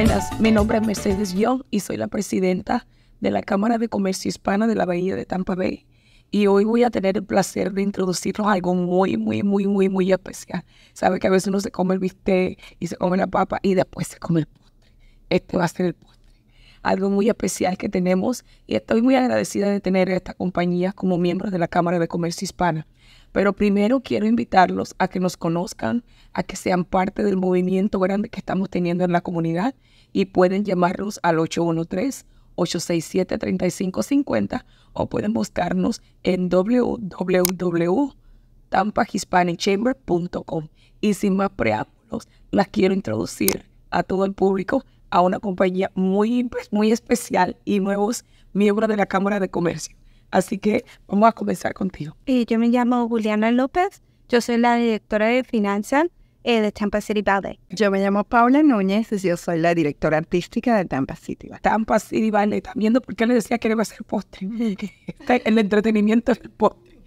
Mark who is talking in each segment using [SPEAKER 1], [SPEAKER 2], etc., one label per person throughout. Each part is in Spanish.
[SPEAKER 1] Buenas, mi nombre es Mercedes Young y soy la presidenta de la Cámara de Comercio Hispana de la Bahía de Tampa Bay. Y hoy voy a tener el placer de introducirnos algo muy, muy, muy, muy, muy especial. Sabe que a veces uno se come el bistec y se come la papa y después se come el postre. Este va a ser el postre algo muy especial que tenemos y estoy muy agradecida de tener a esta compañía como miembros de la Cámara de Comercio Hispana. Pero primero quiero invitarlos a que nos conozcan, a que sean parte del movimiento grande que estamos teniendo en la comunidad y pueden llamarnos al 813 867 3550 o pueden buscarnos en www.tampaHispanicChamber.com Y sin más preámbulos, las quiero introducir a todo el público a una compañía muy, pues, muy especial y nuevos miembros de la Cámara de Comercio. Así que vamos a comenzar
[SPEAKER 2] contigo.
[SPEAKER 3] Y yo me llamo Juliana López, yo soy la directora de finanzas eh, de Tampa City Ballet.
[SPEAKER 2] Yo me llamo Paula Núñez y yo soy la directora artística de Tampa City Ballet. Tampa
[SPEAKER 1] City Ballet, También viendo por qué le decía que era iba a hacer postre. el entretenimiento es el postre.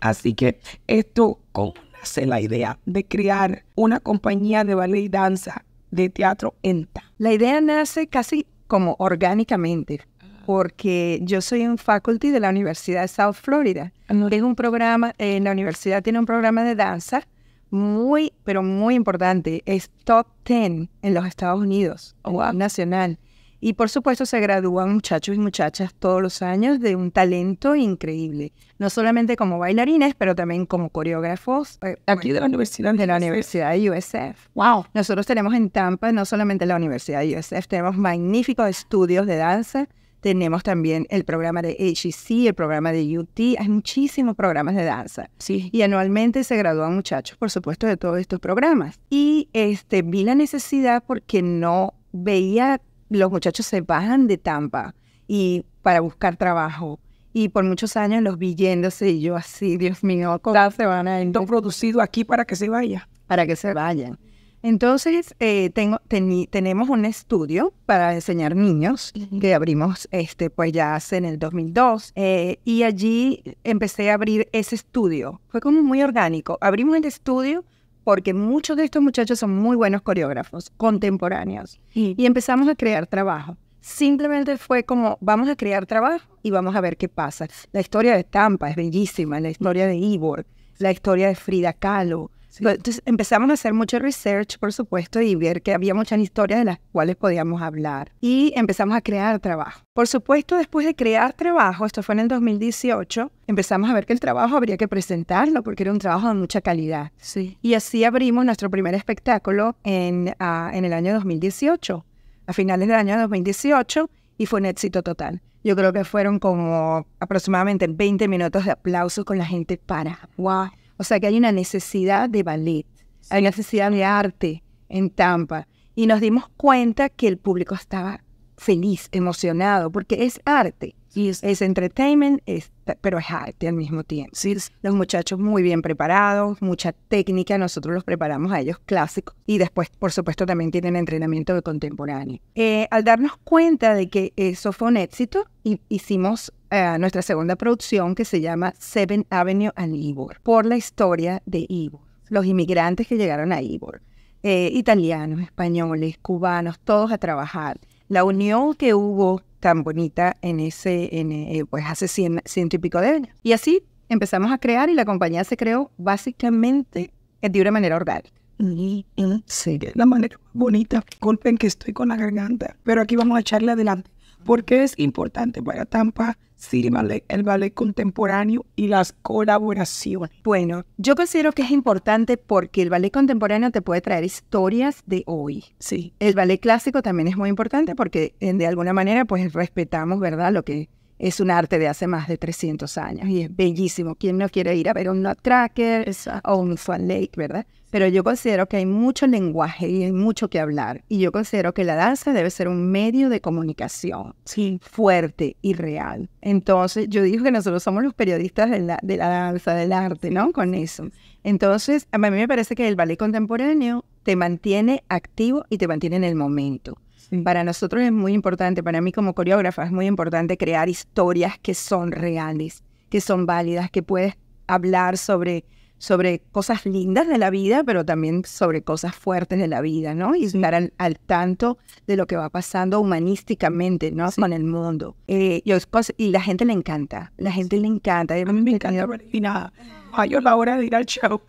[SPEAKER 1] Así que esto, ¿cómo nace la idea de crear una compañía
[SPEAKER 2] de ballet y danza de teatro ENTA. La idea nace casi como orgánicamente, ah. porque yo soy un faculty de la Universidad de South Florida. Que es un programa, en eh, la universidad tiene un programa de danza muy, pero muy importante. Es top 10 en los Estados Unidos, o oh, nacional. Y por supuesto se gradúan muchachos y muchachas todos los años de un talento increíble, no solamente como bailarines, pero también como coreógrafos. Eh, Aquí de la Universidad de la Universidad de USF. Wow. Nosotros tenemos en Tampa no solamente la Universidad de USF, tenemos magníficos estudios de danza. Tenemos también el programa de HEC, el programa de UT, hay muchísimos programas de danza. Sí. Y anualmente se gradúan muchachos, por supuesto, de todos estos programas. Y este, vi la necesidad porque no veía los muchachos se bajan de Tampa y para buscar trabajo. Y por muchos años los vi y yo así, Dios mío, ¿cómo se van a ir? producido aquí para que se vaya. Para que se vayan. Entonces, eh, tengo, tenemos un estudio para enseñar niños que abrimos este, pues ya hace en el 2002 eh, y allí empecé a abrir ese estudio. Fue como muy orgánico. Abrimos el estudio porque muchos de estos muchachos son muy buenos coreógrafos contemporáneos y empezamos a crear trabajo. Simplemente fue como, vamos a crear trabajo y vamos a ver qué pasa. La historia de Tampa es bellísima, la historia de Ivor, la historia de Frida Kahlo, pues, entonces empezamos a hacer mucho research, por supuesto, y ver que había muchas historias de las cuales podíamos hablar. Y empezamos a crear trabajo. Por supuesto, después de crear trabajo, esto fue en el 2018, empezamos a ver que el trabajo habría que presentarlo porque era un trabajo de mucha calidad. Sí. Y así abrimos nuestro primer espectáculo en, ah, en el año 2018, a finales del año 2018, y fue un éxito total. Yo creo que fueron como aproximadamente 20 minutos de aplausos con la gente para. ¡Wow! O sea que hay una necesidad de ballet, hay necesidad de arte en Tampa. Y nos dimos cuenta que el público estaba feliz, emocionado, porque es arte. y Es entertainment, pero es arte al mismo tiempo. Los muchachos muy bien preparados, mucha técnica, nosotros los preparamos a ellos clásicos y después, por supuesto, también tienen entrenamiento de contemporáneo. Eh, al darnos cuenta de que eso fue un éxito, hicimos nuestra segunda producción que se llama Seven Avenue and Ivor, por la historia de Ivor, los inmigrantes que llegaron a Ivor, eh, italianos, españoles, cubanos, todos a trabajar. La unión que hubo tan bonita en ese, eh, pues hace cien, ciento y pico de años. Y así empezamos a crear y la compañía se creó básicamente de una manera orgánica.
[SPEAKER 1] Sí, la manera
[SPEAKER 2] bonita. golpen que estoy con la garganta, pero aquí vamos a echarle adelante. ¿Por qué es importante para Tampa? City ballet, el ballet contemporáneo y las colaboraciones. Bueno, yo considero que es importante porque el ballet contemporáneo te puede traer historias de hoy. Sí. El ballet clásico también es muy importante porque de alguna manera pues respetamos, ¿verdad? Lo que es un arte de hace más de 300 años y es bellísimo. ¿Quién no quiere ir a ver un Nutcracker o un Swan Lake, verdad? Pero yo considero que hay mucho lenguaje y hay mucho que hablar. Y yo considero que la danza debe ser un medio de comunicación sí. fuerte y real. Entonces, yo digo que nosotros somos los periodistas de la danza, del arte, ¿no? Con eso. Entonces, a mí me parece que el ballet contemporáneo te mantiene activo y te mantiene en el momento. Para nosotros es muy importante, para mí como coreógrafa es muy importante crear historias que son reales, que son válidas, que puedes hablar sobre, sobre cosas lindas de la vida, pero también sobre cosas fuertes de la vida, ¿no? Y estar al, tanto de lo que va pasando humanísticamente, ¿no? Con el mundo. Eh, y, la gente le encanta, la gente le encanta. A mí me encanta, y nada, vaya la hora de ir al show.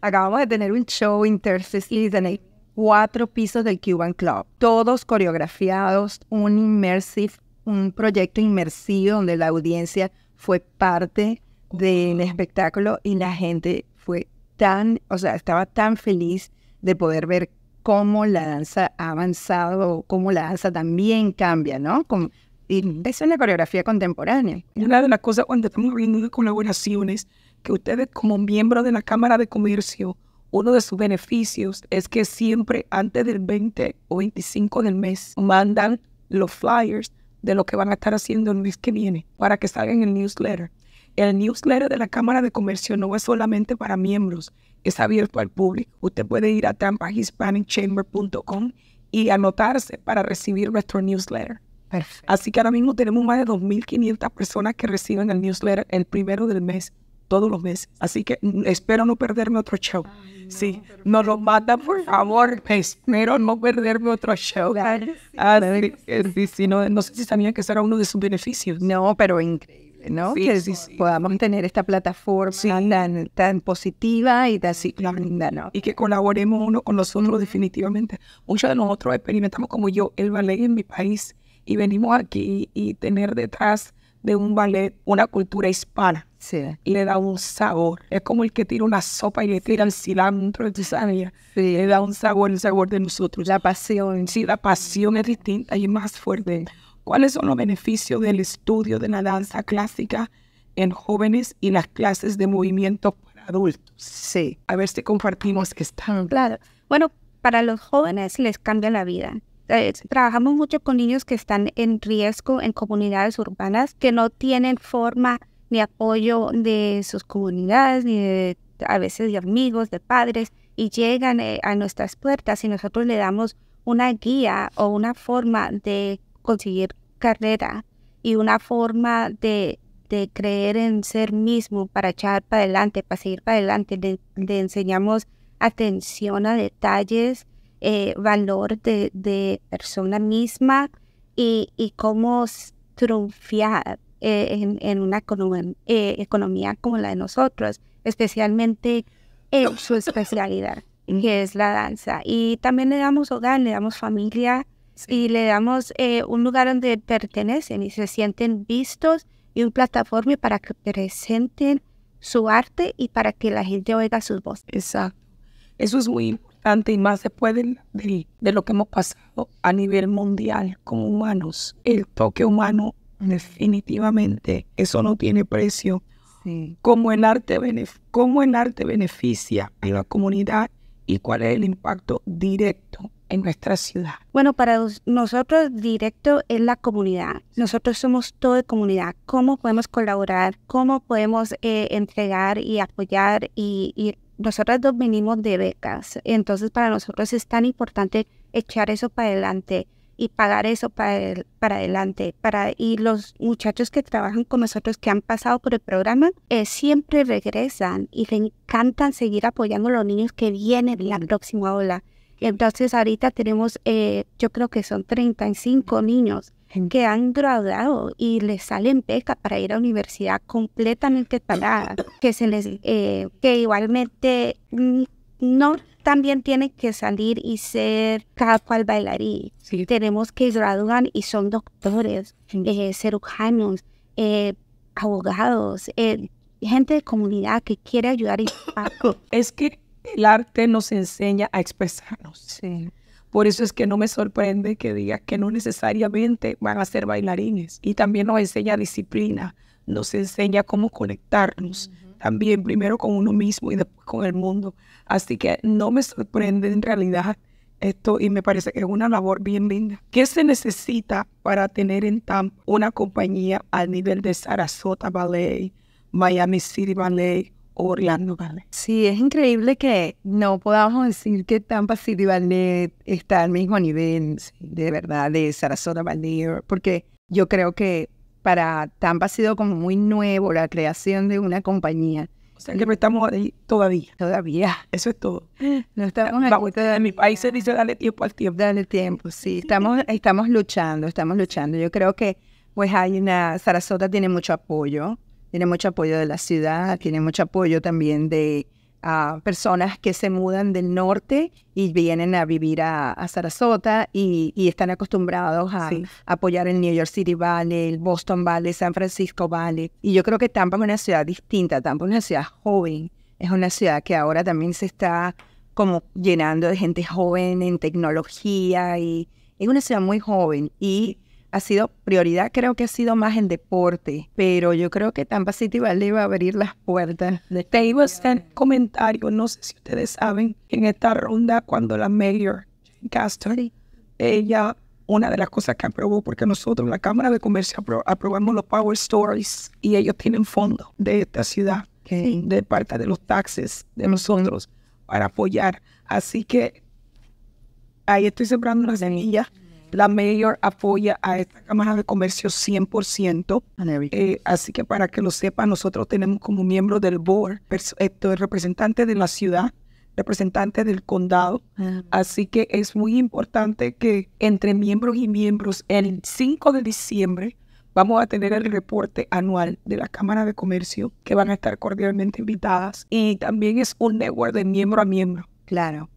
[SPEAKER 2] acabamos de tener un show ¿no? cuatro pisos del Cuban Club, todos coreografiados, un immersive, un proyecto inmersivo donde la audiencia fue parte del espectáculo y la gente fue tan, o sea, estaba tan feliz de poder ver cómo la danza ha avanzado, cómo la danza también cambia, ¿no? Con, y es una coreografía contemporánea.
[SPEAKER 1] Una de las cosas cuando estamos viendo colaboraciones, que ustedes como miembros de la Cámara de Comercio uno de sus beneficios es que siempre antes del 20 o 25 del mes mandan los flyers de lo que van a estar haciendo el mes que viene para que salgan en el newsletter. El newsletter de la Cámara de Comercio no es solamente para miembros, es abierto al público. Usted puede ir a tampahispanicchamber.com y anotarse para recibir nuestro newsletter. Así que ahora mismo tenemos más de 2.500 personas que reciben el newsletter el primero del mes todos los meses. Así que mm, espero no perderme otro show. Sí, no, lo mata por favor. Espero no perderme otro show. no, sé si sabían que será uno de sus beneficios. No, pero increíble, ¿no? que podamos tener esta plataforma tan, positiva y tan Y que colaboremos uno con los otros, definitivamente. Muchos de nosotros experimentamos, como yo, el ballet en mi país y venimos aquí y tener detrás de un ballet, una cultura hispana. Sí. Le da un sabor. Es como el que tira una sopa y le tira el cilantro, tú Sí. Le da un sabor, el sabor de nosotros. La pasión. Sí, la pasión es distinta y más fuerte. ¿Cuáles son los beneficios del estudio de la danza clásica en jóvenes y las clases de movimiento para adultos? Sí. A ver si compartimos que están.
[SPEAKER 3] Claro. Bueno, para los jóvenes les cambia la vida. Eh, trabajamos mucho con niños que están en riesgo en comunidades urbanas que no tienen forma ni apoyo de sus comunidades, ni a veces de amigos, de padres, y llegan eh, a nuestras puertas y nosotros le damos una guía o una forma de conseguir carrera y una forma de, creer en ser mismo para echar para adelante, para seguir para adelante. le enseñamos atención a detalles, eh, valor de, persona misma y, cómo triunfar eh, en, una economía, eh, economía como la de nosotros, especialmente en su especialidad, mm. que es la danza. Y también le damos hogar, le damos familia y le damos un lugar donde pertenecen y se sienten vistos y un plataforma para que presenten su arte y para que la gente oiga sus voces. Exacto.
[SPEAKER 1] Eso es muy importante y más después de, de, lo que hemos pasado a nivel mundial como humanos. El toque humano definitivamente eso no tiene precio. Sí. Cómo, el arte cómo el arte beneficia a la comunidad y cuál es el impacto directo en nuestra ciudad.
[SPEAKER 3] Bueno, para nosotros directo es la comunidad. Nosotros somos todo comunidad. ¿Cómo podemos colaborar? ¿Cómo podemos eh, entregar y apoyar y, y nosotras dos venimos de becas, entonces para nosotros es tan importante echar eso para adelante y pagar eso para, para adelante. Para, y los muchachos que trabajan con nosotros, que han pasado por el programa, eh, siempre regresan y le encantan seguir apoyando a los niños que vienen la próxima ola. Entonces ahorita tenemos, eh, yo creo que son 35 niños que han graduado y les salen becas para ir a universidad completamente parada, que se les, eh, que igualmente mm, no también tienen que salir y ser cada cual bailarín. Tenemos que graduar y son doctores, eh, cirujanos, eh, abogados, eh, gente de comunidad que quiere ayudar y es que el arte nos enseña a
[SPEAKER 1] expresarnos. Sí. Por eso es que no me sorprende que digas que no necesariamente van a ser bailarines. Y también nos enseña disciplina, nos enseña cómo conectarnos, también primero con uno mismo y después con el mundo. Así que no me sorprende en realidad esto y me parece que es una labor bien linda. ¿Qué se necesita para tener en tan una compañía al nivel de Sarasota Ballet, Miami City
[SPEAKER 2] Ballet Orlando vale. Sí, es increíble que no podamos decir que Tampa City Ballet está al mismo nivel, de verdad, de Sarasota Ballet, porque yo creo que para Tampa ha sido como muy nuevo la creación de una compañía. O sea que no estamos ahí todavía. Todavía. Eso es todo. No En mi país se dice dale tiempo al tiempo. Dale tiempo, sí. Estamos, estamos luchando, estamos luchando. Yo creo que pues hay una, Sarasota tiene mucho apoyo tiene mucho apoyo de la ciudad, tiene mucho apoyo también de personas que se mudan del norte y vienen a vivir a, Sarasota y, están acostumbrados a, apoyar el New York City Valley, el Boston Valley, San Francisco Valley. Y yo creo que Tampa es una ciudad distinta, Tampa es una ciudad joven, es una ciudad que ahora también se está como llenando de gente joven en tecnología y es una ciudad muy joven y ha sido prioridad, creo que ha sido más en deporte, pero yo creo que Tampa City va a abrir las puertas. Te iba a hacer comentario, no sé si ustedes saben, en esta ronda cuando
[SPEAKER 1] la mayor Castor, ella, una de las cosas que aprobó, porque nosotros, la Cámara de Comercio, aprobamos los Power Stories y ellos tienen fondos de esta ciudad, de parte de los taxes de nosotros, para apoyar. Así que ahí estoy sembrando las semillas. La mayor apoya a esta Cámara de Comercio 100%. Eh, así que para que lo sepan, nosotros tenemos como miembro del board, representante de la ciudad, representante del condado. Ah. Así que es muy importante que entre miembros y miembros, el 5 de diciembre, vamos a tener el reporte anual de la Cámara de Comercio, que van a estar cordialmente invitadas. Y también es un network de miembro a miembro. Claro.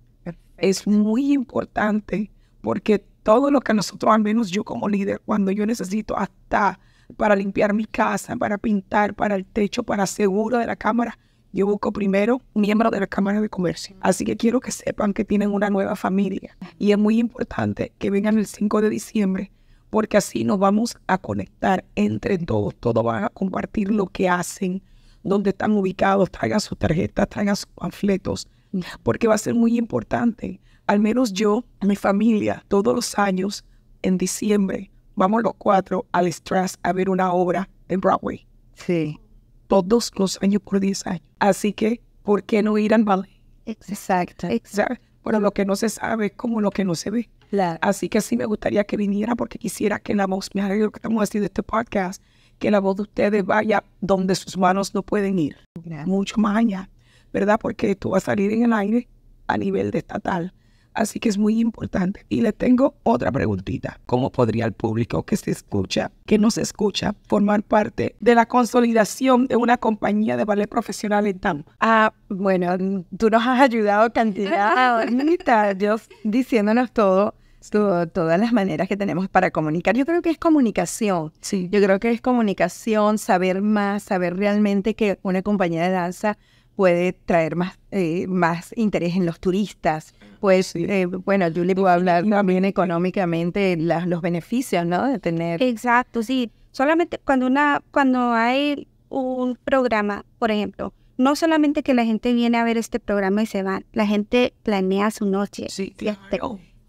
[SPEAKER 1] Es muy importante porque todo lo que nosotros, al menos yo como líder, cuando yo necesito hasta para limpiar mi casa, para pintar, para el techo, para seguro de la cámara, yo busco primero miembro de la Cámara de Comercio. Así que quiero que sepan que tienen una nueva familia. Y es muy importante que vengan el 5 de diciembre, porque así nos vamos a conectar entre todos. Todos van a compartir lo que hacen, dónde están ubicados, traigan sus tarjetas, traigan sus panfletos, porque va a ser muy importante al menos yo, mi familia, todos los años, en diciembre, vamos los cuatro al Strass a ver una obra en Broadway. Sí. Todos los años por 10 años. Así que, ¿por qué no ir al ballet? Exacto. Exacto. Bueno, lo que no se sabe es como lo que no se ve. Claro. Así que sí me gustaría que viniera porque quisiera que la voz, me alegro que estamos haciendo este podcast, que la voz de ustedes vaya donde sus manos no pueden ir. Mucho más allá, ¿verdad? Porque esto va a salir en el aire a nivel estatal Así que es muy importante. Y le tengo otra preguntita. ¿Cómo podría el público que se escucha, que nos escucha, formar parte de la consolidación de una compañía de ballet
[SPEAKER 2] profesional en Tampa? Ah, bueno, tú nos has ayudado cantidad, Dios, diciéndonos todo. Todo, todas las maneras que tenemos para comunicar. Yo creo que es comunicación. Sí. Yo creo que es comunicación, saber más, saber realmente que una compañía de danza puede traer más, eh, más interés en los turistas. Pues, eh, bueno, yo le puedo hablar también económicamente los beneficios, ¿no? De tener...
[SPEAKER 3] Exacto, sí. Solamente cuando, una, cuando hay un programa, por ejemplo, no solamente que la gente viene a ver este programa y se va, la gente planea su noche. Sí,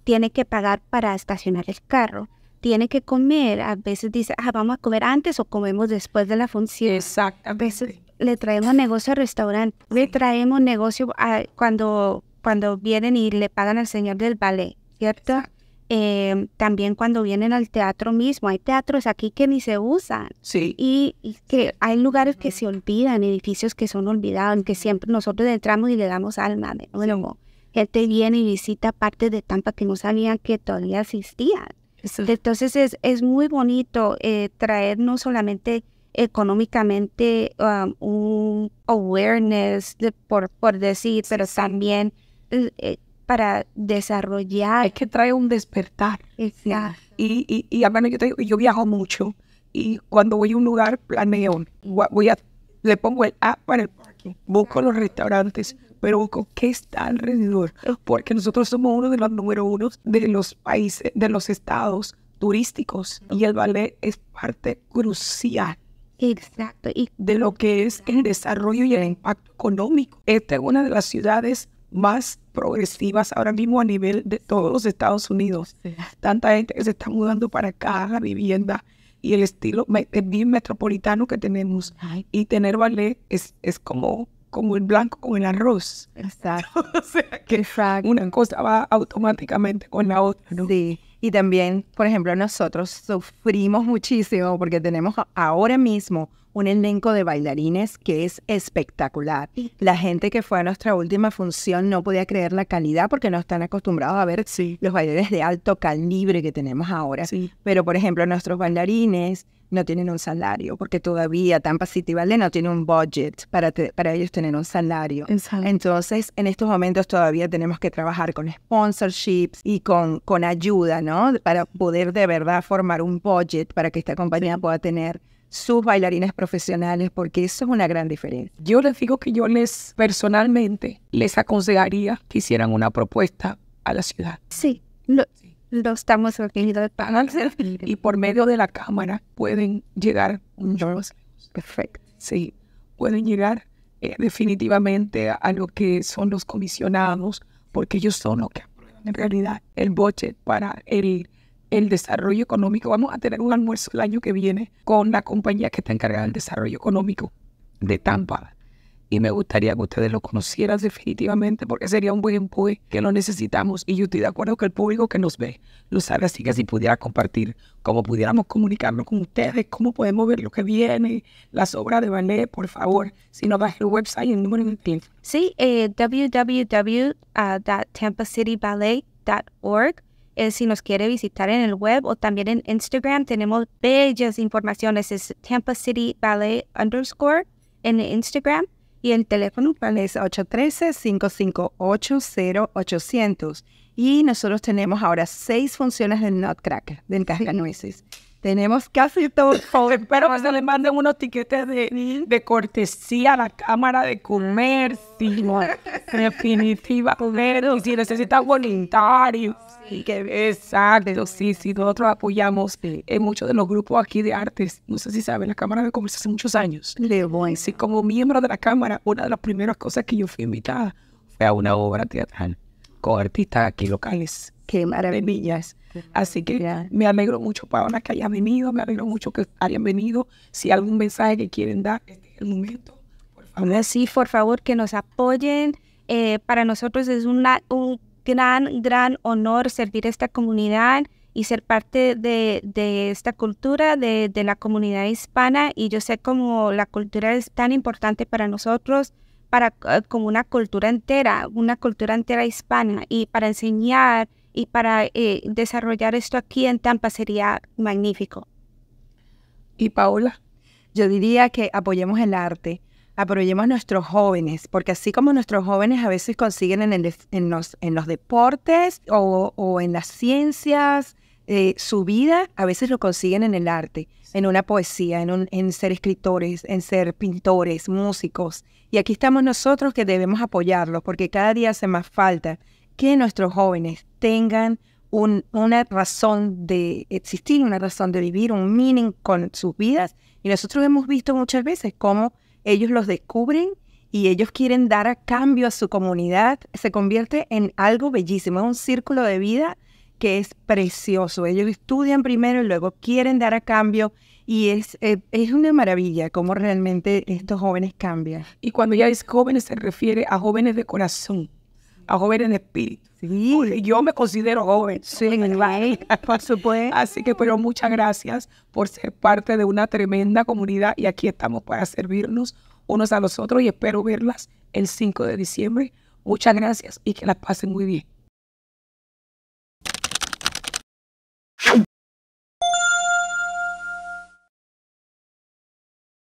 [SPEAKER 3] Tiene que pagar para estacionar el carro tiene que comer. A veces dice, ah, vamos a comer antes o comemos después de la función. Exactamente. A veces le traemos negocio al restaurante, le traemos negocio cuando, cuando vienen y le pagan al señor del ballet, ¿cierto? Em, también cuando vienen al teatro mismo, hay teatros aquí que ni se usan. Sí. Y, que hay lugares que se olvidan, edificios que son olvidados, que siempre nosotros entramos y le damos alma de nuevo. Gente viene y visita partes de Tampa que no sabían que todavía existían. Entonces es, muy bonito eh, traer no solamente económicamente um, un awareness, por, por decir, pero también eh, eh, para desarrollar. Es que trae un despertar. Y,
[SPEAKER 1] y, yo, yo viajo mucho y cuando voy a un lugar planeo, voy a, le pongo el app para el parking, busco los restaurantes, pero busco qué está alrededor, porque nosotros somos uno de los número uno de los países, de los estados turísticos y el ballet es parte crucial Exacto. Y de lo que es el desarrollo y el impacto económico. Esta es una de las ciudades más progresivas ahora mismo a nivel de todos los Estados Unidos. Tanta gente que se está mudando para acá, la vivienda y el estilo bien metropolitano que tenemos. Y tener ballet es, es como,
[SPEAKER 2] como el blanco con el arroz. Exacto. o sea que una cosa va automáticamente con la otra. ¿no? Sí. Y también, por ejemplo, nosotros sufrimos muchísimo porque tenemos ahora mismo un elenco de bailarines que es espectacular. La gente que fue a nuestra última función no podía creer la calidad porque no están acostumbrados a ver los bailarines de alto calibre que tenemos ahora. Pero, por ejemplo, nuestros bailarines no tienen un salario, porque todavía Tampa City no tiene un budget para, para ellos tener un salario. Entonces, en estos momentos todavía tenemos que trabajar con sponsorships y con, con ayuda, ¿no? Para poder de verdad formar un budget para que esta compañía pueda tener sus bailarines profesionales, porque eso es una gran diferencia. Yo les digo que yo les personalmente les aconsejaría
[SPEAKER 1] que hicieran una propuesta a la ciudad. Sí, lo, lo estamos de para y por medio de la cámara pueden llegar Perfecto. Sí, pueden llegar eh, definitivamente a lo que son los comisionados, porque ellos son los que en realidad el budget para el, el desarrollo económico. Vamos a tener un almuerzo el año que viene con la compañía que está encargada del desarrollo económico de Tampa, y me gustaría que ustedes lo conocieran definitivamente porque sería un buen empuje que lo necesitamos y yo estoy de acuerdo que el público que nos ve lo sabe, así que si pudiera compartir cómo pudiéramos comunicarnos con ustedes, cómo podemos ver lo que viene, las obras de ballet, por favor, si nos das
[SPEAKER 3] el website en el número de tiempo Sí, eh, www.tampacityballet.org eh, si nos quiere visitar en el web o también en Instagram, tenemos bellas informaciones. Es Tampa City Ballet underscore en Instagram y el teléfono es 813-558-0800.
[SPEAKER 2] Y nosotros tenemos ahora seis funciones del Nutcracker, del Cascanueces. Tenemos casi todo.
[SPEAKER 1] Espero que se le manden unos tiquetes de, de cortesía a la Cámara de Comercio. Definitiva. Pero si necesitan voluntarios. Sí. Que, exacto. Sí, sí, nosotros apoyamos en muchos de los grupos aquí de artes. No sé si saben, la Cámara de Comercio hace muchos años. Le voy. Sí, como miembro de la Cámara, una de las primeras cosas que yo fui invitada fue a una obra teatral con artistas aquí locales. Qué maravillas Así que me alegro mucho, Paola, que hayan venido, me alegro mucho que hayan venido. Si hay algún mensaje que quieren dar, este es el momento. Por favor.
[SPEAKER 3] Sí, por favor, que nos apoyen. Eh, para nosotros es un gran, gran honor servir a esta comunidad y ser parte de, esta cultura, de, de, la comunidad hispana. Y yo sé cómo la cultura es tan importante para nosotros, para, eh, como una cultura entera, una cultura entera hispana. Y para enseñar y para eh, desarrollar esto aquí en Tampa sería magnífico. ¿Y Paula? Yo diría que apoyemos el arte, apoyemos a
[SPEAKER 2] nuestros jóvenes, porque así como nuestros jóvenes a veces consiguen en, los, deportes o, en las ciencias eh, su vida, a veces lo consiguen en el arte, en una poesía, en, en ser escritores, en ser pintores, músicos. Y aquí estamos nosotros que debemos apoyarlos, porque cada día hace más falta que nuestros jóvenes tengan una razón de existir, una razón de vivir, un meaning con sus vidas. Y nosotros hemos visto muchas veces cómo ellos los descubren y ellos quieren dar a cambio a su comunidad. Se convierte en algo bellísimo, es un círculo de vida que es precioso. Ellos estudian primero y luego quieren dar a cambio. Y es, eh, es una maravilla cómo realmente estos jóvenes cambian. Y cuando
[SPEAKER 1] ya es jóvenes se refiere a
[SPEAKER 2] jóvenes de corazón
[SPEAKER 1] a joven en espíritu.
[SPEAKER 2] Sí.
[SPEAKER 1] Yo me considero joven. Sí, por supuesto. Así que, pero muchas gracias por ser parte de una tremenda comunidad y aquí estamos para servirnos unos a los otros y espero verlas el 5 de diciembre. Muchas gracias y que las pasen muy bien.